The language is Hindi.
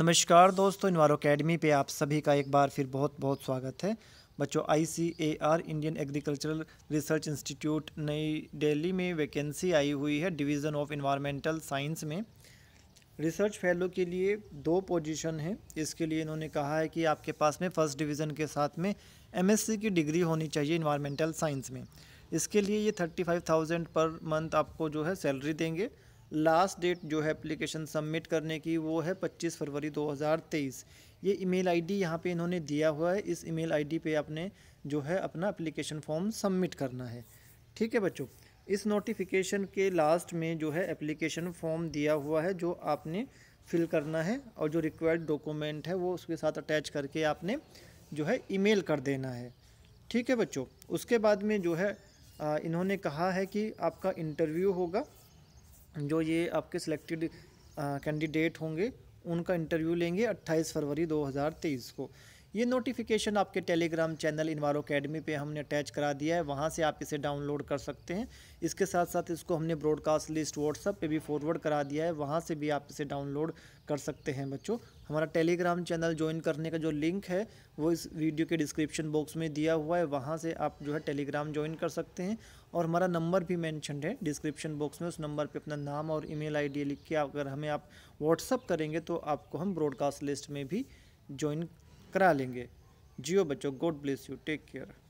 नमस्कार दोस्तों इनवारो अकेडमी पे आप सभी का एक बार फिर बहुत बहुत स्वागत है बच्चों ICAR Indian agricultural research institute New Delhi में वैकेंसी आई हुई है डिवीज़न ऑफ इन्वायरमेंटल साइंस में रिसर्च फेलो के लिए दो पोजीशन है इसके लिए इन्होंने कहा है कि आपके पास में फ़र्स्ट डिवीज़न के साथ में एम की डिग्री होनी चाहिए इन्वायरमेंटल साइंस में इसके लिए ये thirty five thousand per month आपको जो है सैलरी देंगे लास्ट डेट जो है एप्लीकेशन सबमिट करने की वो है 25 फरवरी 2023 ये ईमेल आईडी डी यहाँ पर इन्होंने दिया हुआ है इस ईमेल आईडी पे आपने जो है अपना एप्लीकेशन फॉर्म सबमिट करना है ठीक है बच्चों इस नोटिफिकेशन के लास्ट में जो है एप्लीकेशन फॉर्म दिया हुआ है जो आपने फिल करना है और जो रिक्वायर्ड डॉक्यूमेंट है वो उसके साथ अटैच करके आपने जो है ई कर देना है ठीक है बच्चों उसके बाद में जो है इन्होंने कहा है कि आपका इंटरव्यू होगा जो ये आपके सिलेक्टेड कैंडिडेट होंगे उनका इंटरव्यू लेंगे 28 फरवरी 2023 को ये नोटिफिकेशन आपके टेलीग्राम चैनल इनवारो अकेडमी पे हमने अटैच करा दिया है वहाँ से आप इसे डाउनलोड कर सकते हैं इसके साथ साथ इसको हमने ब्रॉडकास्ट लिस्ट व्हाट्सअप पे भी फॉरवर्ड करा दिया है वहाँ से भी आप इसे डाउनलोड कर सकते हैं बच्चों हमारा टेलीग्राम चैनल ज्वाइन करने का जो लिंक है वो इस वीडियो के डिस्क्रिप्शन बॉक्स में दिया हुआ है वहाँ से आप जो है टेलीग्राम ज्वाइन कर सकते हैं और हमारा नंबर भी मैंशनड है डिस्क्रिप्शन बॉक्स में उस नंबर पर अपना नाम और ई मेल लिख के अगर हमें आप व्हाट्सअप करेंगे तो आपको हम ब्रॉडकास्ट लिस्ट में भी ज्वाइन करा लेंगे जियो बच्चों God bless you take care